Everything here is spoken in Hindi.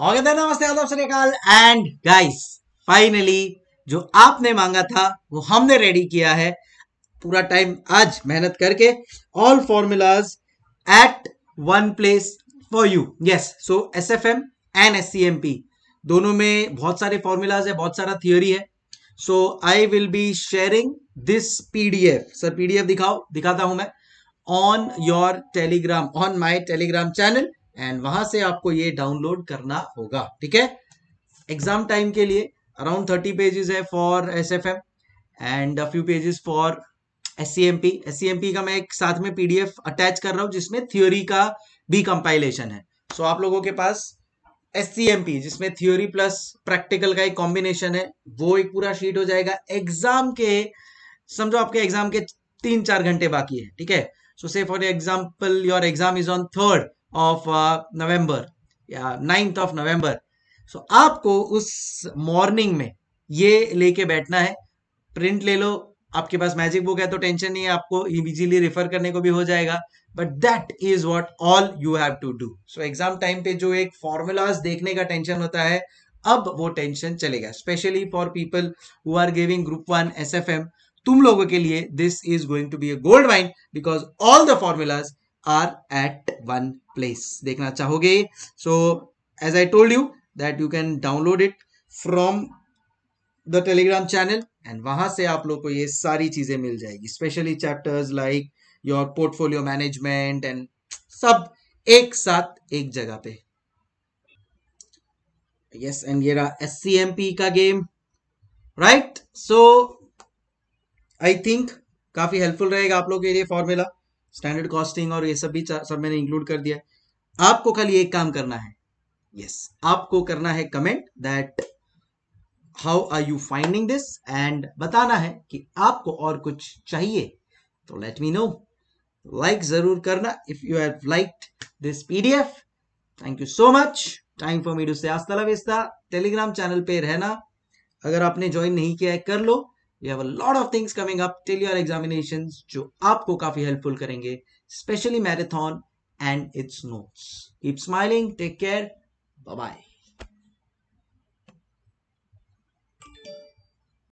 होगा नमस्ते आदाब सत्याकाल एंड गाइस फाइनली जो आपने मांगा था वो हमने रेडी किया है पूरा टाइम आज मेहनत करके all formulas at one place for you yes so S F M and S C M P दोनों में बहुत सारे फॉर्मूलाज है बहुत सारा थियोरी है so I will be sharing this PDF sir PDF दिखाओ दिखाता हूं मैं on your Telegram on my Telegram channel and वहां से आपको ये डाउनलोड करना होगा ठीक है एग्जाम टाइम के लिए अराउंड थर्टी पेजेस है for S F M and few pages for S C M P S C M P का मैं एक साथ में पी डी एफ अटैच कर रहा हूँ जिसमें थ्योरी का भी कंपाइलेशन है सो so, आप लोगों के पास एस सी एम पी जिसमें थ्योरी प्लस प्रैक्टिकल का एक कॉम्बिनेशन है वो एक पूरा शीट हो जाएगा एग्जाम के समझो आपके एग्जाम के तीन चार घंटे बाकी है ठीक है so say for example your exam is on third of November या नाइन्थ ऑफ नवंबर सो आपको उस मॉर्निंग में ये लेके बैठना है प्रिंट ले लो आपके पास मैजिक बुक है तो टेंशन नहीं है आपको इजीली रिफर करने को भी हो जाएगा but that is what all you have to do so exam time पे जो एक फॉर्मूलाज देखने का टेंशन होता है अब वो टेंशन चलेगा specially for people who are giving group one S F M तुम लोगों के लिए this is going to be a gold mind because all the formulas are at one place देखना चाहोगे so as I told you that you can download it from the Telegram channel and वहां से आप लोग को ये सारी चीजें मिल जाएगी specially chapters like your portfolio management and सब एक साथ एक जगह पे यस एंड ये रहा एस सी एम पी का game right so I think काफी हेल्पफुल रहेगा आप लोग के लिए फॉर्मूला स्टैंडर्ड कॉस्टिंग और ये सब भी सब मैंने इंक्लूड कर दिया आपको खाली एक काम करना है यस yes, आपको करना है comment that how are you finding this and बताना है कि आपको और कुछ चाहिए तो लेट मी नो लाइक जरूर करना if you have like this PDF thank you so much time for me to say आस्ता टेलीग्राम चैनल पे रहना अगर आपने ज्वाइन नहीं किया है कर लो you have a lot of things coming up till your examination जो आपको काफी हेल्पफुल करेंगे especially marathon and its notes keep smiling take care bye